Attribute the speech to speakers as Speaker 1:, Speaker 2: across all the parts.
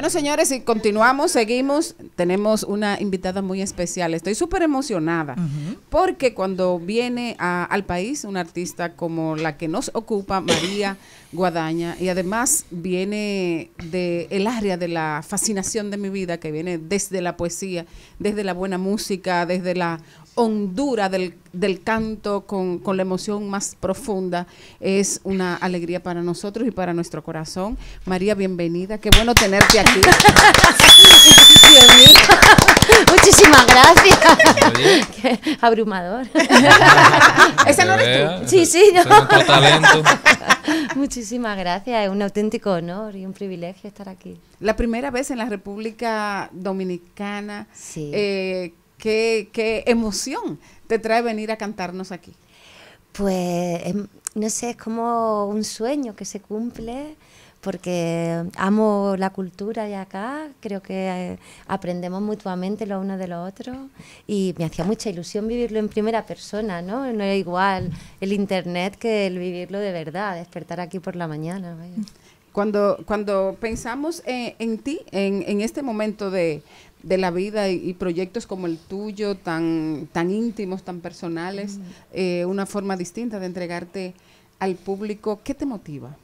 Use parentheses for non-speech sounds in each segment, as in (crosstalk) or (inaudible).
Speaker 1: Bueno, señores, y continuamos, seguimos. Tenemos una invitada muy especial. Estoy súper emocionada porque cuando viene al país una artista como la que nos ocupa, María Guadaña, y además viene del el área de la fascinación de mi vida, que viene desde la poesía, desde la buena música, desde la hondura del, canto con, la emoción más profunda es una alegría para nosotros y para nuestro corazón. María, bienvenida. Qué bueno tenerte aquí. (laughs) Muchísimas gracias.
Speaker 2: Qué abrumador. (laughs) Esa no eres tú. Sí, sí, no. (laughs) Muchísimas gracias. Es un auténtico
Speaker 1: honor y un privilegio estar aquí. La primera vez en la República Dominicana. Sí. Eh, qué, emoción te trae venir a cantarnos aquí?
Speaker 2: Pues, em, no sé, es como un sueño que se cumple porque amo la cultura de acá, creo que eh, aprendemos mutuamente lo uno de los otros y me hacía mucha ilusión vivirlo en primera persona, ¿no? No era igual
Speaker 1: el internet que el vivirlo de verdad, despertar aquí por la mañana. Vaya. Cuando, cuando pensamos eh, en, ti, en, en, este momento de, la vida y, proyectos como el tuyo, tan, tan íntimos, tan personales, eh, una forma distinta de entregarte al público, ¿qué te motiva?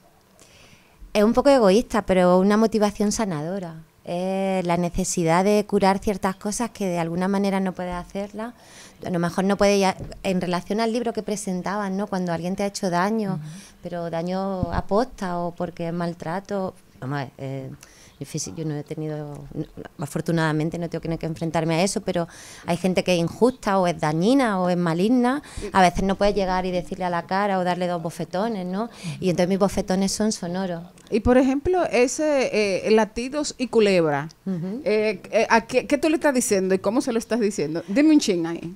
Speaker 1: Es un poco
Speaker 2: egoísta, pero una motivación sanadora. Es eh, la necesidad de curar ciertas cosas que de alguna manera no puedes hacerlas. A lo mejor no puede ya, en relación al libro que presentaban, ¿no? cuando alguien te ha hecho daño, pero daño aposta o porque es maltrato. Vamos eh, yo, no he tenido, afortunadamente no tengo que, enfrentarme a eso, pero hay gente que es injusta o es dañina o es maligna. A veces no puedes llegar y decirle a la cara o darle dos bofetones, ¿no? Y entonces mis bofetones son sonoros.
Speaker 1: Y por ejemplo, ese eh, latidos y culebra, eh, eh, qué, qué, tú le estás diciendo y cómo se lo estás diciendo? Dime un ching ahí.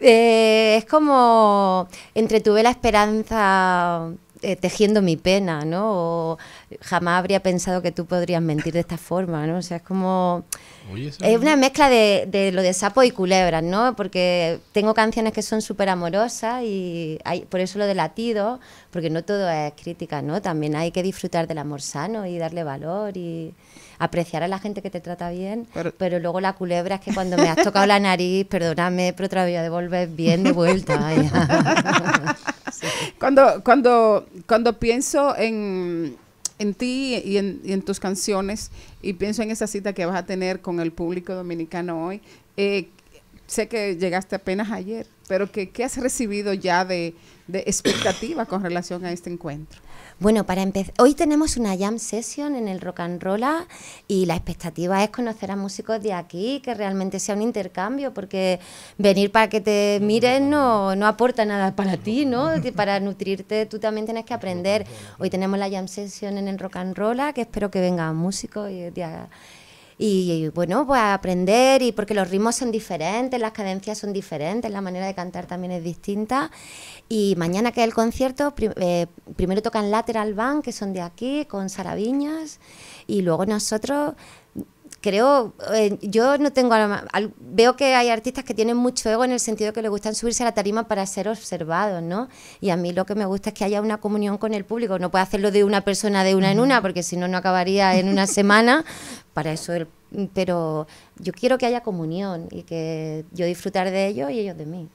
Speaker 2: es como entre tuve la esperanza eh, tejiendo mi pena, ¿no? jamás habría pensado que tú podrías mentir de esta forma, ¿no? O sea, es como... es una mezcla de, lo de sapo y culebras, ¿no? Porque tengo canciones que son súper amorosas y hay, por eso lo de latido, porque no todo es crítica, ¿no? También hay que disfrutar del amor sano y darle valor y apreciar a la gente que te trata bien, pero, luego la culebra es que cuando me has tocado la nariz, perdóname, pero otra vez voy bien de vuelta. (laughs)
Speaker 1: Cuando, cuando, cuando pienso en, ti y en, en, tus canciones y pienso en esa cita que vas a tener con el público dominicano hoy, eh, sé que llegaste apenas ayer pero ¿qué, has recibido ya de, de expectativa con relación a este encuentro?
Speaker 2: Bueno, para empezar, hoy tenemos una jam session en el Rock and Roll y la expectativa es conocer a músicos de aquí, que realmente sea un intercambio, porque venir para que te miren no, aporta nada para ti, ¿no? (laughs) Para nutrirte tú también tienes que aprender. Hoy tenemos la jam session en el Rock and Roll, que espero que vengan músicos y y, bueno, pues a aprender y porque los ritmos son diferentes, las cadencias son diferentes, la manera de cantar también es distinta. Y mañana que es el concierto, eh, primero tocan Lateral Band, que son de aquí, con saraviñas y luego nosotros creo, eh, yo no tengo, veo que hay artistas que tienen mucho ego en el sentido que les gustan subirse a la tarima para ser observados, ¿no? Y a mí lo que me gusta es que haya una comunión con el público, no puedo hacerlo de una persona de una en una, porque si no, no acabaría en una (laughs) semana, para eso pero yo quiero que haya comunión
Speaker 1: y que yo disfrutar de ellos y ellos de mí.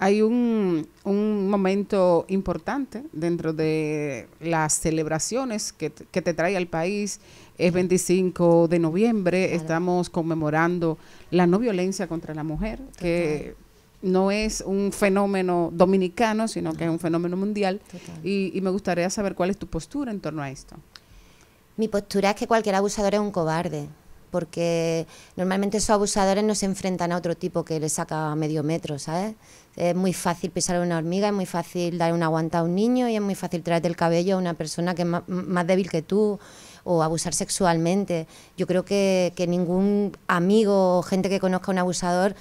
Speaker 1: Hay un, momento importante dentro de las celebraciones que, te trae al país, es 25 de noviembre, estamos conmemorando la no violencia contra la mujer, que no es un fenómeno dominicano, sino que es un fenómeno mundial. Y, y, me gustaría saber cuál es tu postura en torno a esto. Mi postura es que cualquier abusador es un cobarde porque normalmente esos abusadores
Speaker 2: no se enfrentan a otro tipo que le saca medio metro, ¿sabes? Es muy fácil pisar una hormiga, es muy fácil dar una aguanta a un niño y es muy fácil traer del cabello a una persona que es más, débil que tú o abusar sexualmente. Yo creo que, ningún amigo o gente que conozca a un abusador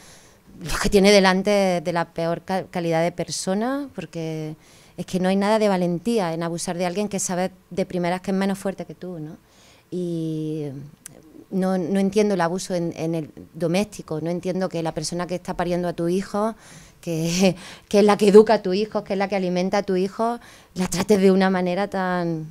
Speaker 2: lo que tiene delante de la peor calidad de persona, porque es que no hay nada de valentía en abusar de alguien que sabe de primeras que es menos fuerte que tú, ¿no? Y no, no entiendo el abuso en, el doméstico, no entiendo que la persona que está pariendo a tu hijo, (laughs) que, es la que educa a tu hijo, que es la que alimenta a tu hijo, la trates de una manera tan...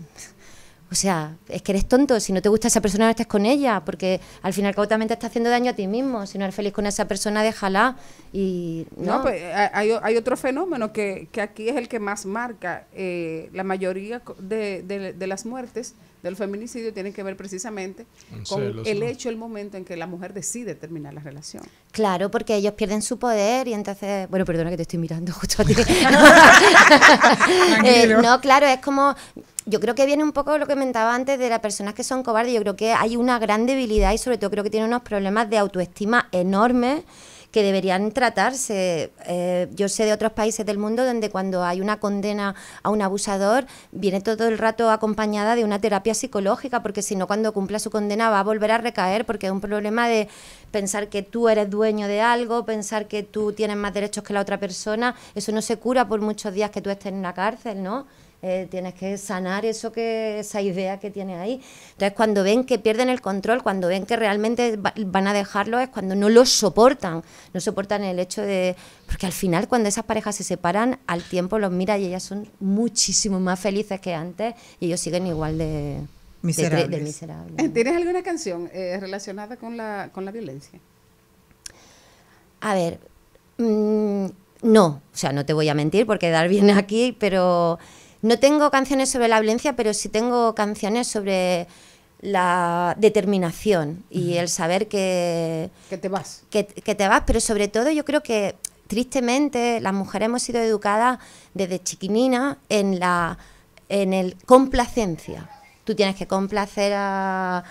Speaker 2: O sea, es que eres tonto, si no te gusta esa persona no estés con ella, porque al final cautamente te está haciendo daño a ti mismo, si no eres feliz con esa persona déjala y... No, pues
Speaker 1: hay, otro fenómeno que, aquí es el que más marca eh, la mayoría de las muertes, del feminicidio tienen que ver precisamente con el hecho, el momento en que la mujer decide terminar la relación.
Speaker 2: Claro, porque ellos pierden su poder y entonces, bueno, perdona que te estoy mirando justo a ti. (laughs) Eh, no, claro, es como yo creo que viene un poco lo que comentaba antes de las personas que son cobardes. Yo creo que hay una gran debilidad y sobre todo creo que tienen unos problemas de autoestima enormes que deberían tratarse. Eh, yo sé de otros países del mundo donde cuando hay una condena a un abusador viene todo el rato acompañada de una terapia psicológica, porque si no cuando cumpla su condena va a volver a recaer, porque es un problema de pensar que tú eres dueño de algo, pensar que tú tienes más derechos que la otra persona, eso no se cura por muchos días que tú estés en la cárcel, ¿no? Eh, tienes que sanar eso que, esa idea que tiene ahí. Entonces, cuando ven que pierden el control, cuando ven que realmente van a dejarlo, es cuando no lo soportan. No soportan el hecho de. Porque al final, cuando esas parejas se separan, al tiempo los mira y ellas son muchísimo más felices que antes y ellos siguen igual de.
Speaker 1: Miserables. Eh, ¿Tienes alguna canción eh, relacionada con la, con la violencia?
Speaker 2: A ver, mm, no, o sea, no te voy a mentir porque dar bien aquí, pero no tengo canciones sobre la violencia, pero sí tengo canciones sobre la determinación y el saber que... te vas. Que, te vas, pero sobre todo yo creo que tristemente las mujeres hemos sido educadas desde chiquinina en la en el complacencia tú tienes que complacer a,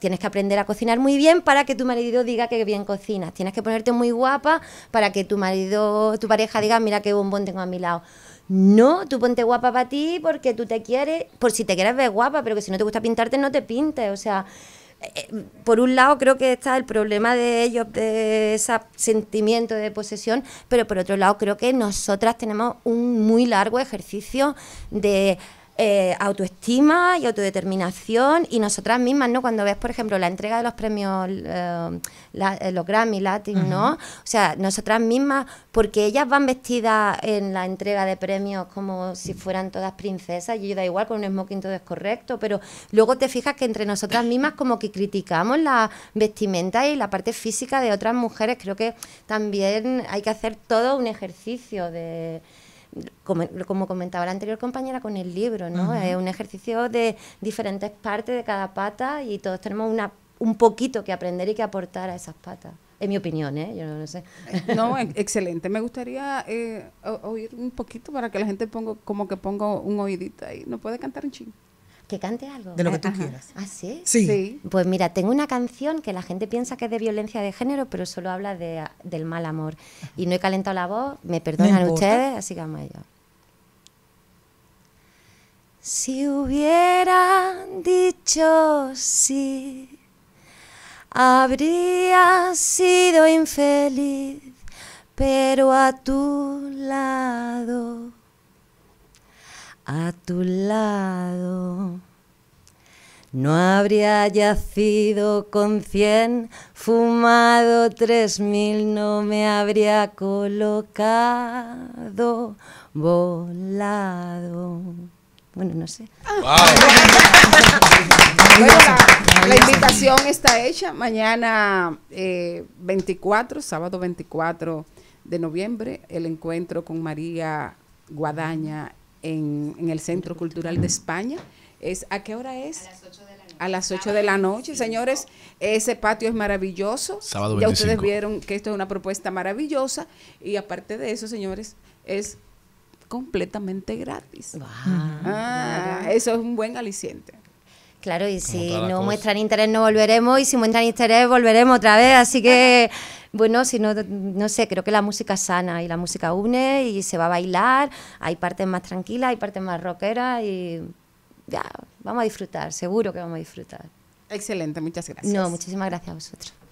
Speaker 2: Tienes que aprender a cocinar muy bien para que tu marido diga que bien cocinas. Tienes que ponerte muy guapa para que tu marido, tu pareja diga, mira qué bombón tengo a mi lado. No, tú ponte guapa para ti porque tú te quieres, por si te quieres ver guapa, pero que si no te gusta pintarte, no te pintes. O sea, eh, eh, por un lado creo que está el problema de ellos, de ese sentimiento de posesión, pero por otro lado creo que nosotras tenemos un muy largo ejercicio de eh, autoestima y autodeterminación y nosotras mismas, ¿no? Cuando ves, por ejemplo, la entrega de los premios, eh, eh, los Grammy Latin, ¿no? O sea, nosotras mismas, porque ellas van vestidas en la entrega de premios como si fueran todas princesas, y yo da igual, con un smoking todo es correcto, pero luego te fijas que entre nosotras mismas como que criticamos la vestimenta y la parte física de otras mujeres, creo que también hay que hacer todo un ejercicio de como, como, comentaba la anterior compañera con el libro, ¿no? Es un ejercicio de diferentes partes de cada pata y todos tenemos una, un poquito que aprender y que aportar a esas patas.
Speaker 1: En mi opinión, ¿eh? Yo no, sé. Eh, no, (laughs) excelente. Me gustaría eh, oír un poquito para que la gente ponga, como que ponga un oídito ahí. ¿No puede cantar un chingo? Que cante algo. De lo que eh, tú quieras. ¿Ah, sí? sí?
Speaker 2: Pues mira, tengo una canción que la gente piensa que es de violencia de género, pero solo habla del mal amor. Y no he calentado la voz, me perdonan ustedes, así que vamos allá. Si hubiera dicho sí, habría sido infeliz, pero a tu lado a tu lado. No habría yacido con cien, fumado 3000 no me habría colocado, volado. Bueno, no sé.
Speaker 1: la, invitación está hecha. Mañana 24, eh, sábado 24 de noviembre, el encuentro con María Guadaña en, el Centro Cultural de España. Es, ¿A qué hora es? A las 8 de la noche. de la noche, señores. Ese patio es maravilloso. Ya ustedes vieron que esto es una propuesta maravillosa. Y aparte de eso, señores, es completamente gratis. Ah, eso es un buen aliciente. Claro, y si no muestran
Speaker 2: interés no volveremos y si muestran interés volveremos otra vez. Así que, (laughs) bueno, si no, no sé, creo que la música sana y la música une y se va a bailar. Hay partes más tranquilas, hay partes más rockeras y ya, vamos a disfrutar, seguro que
Speaker 1: vamos a disfrutar. Excelente, muchas gracias. No, muchísimas gracias a vosotros.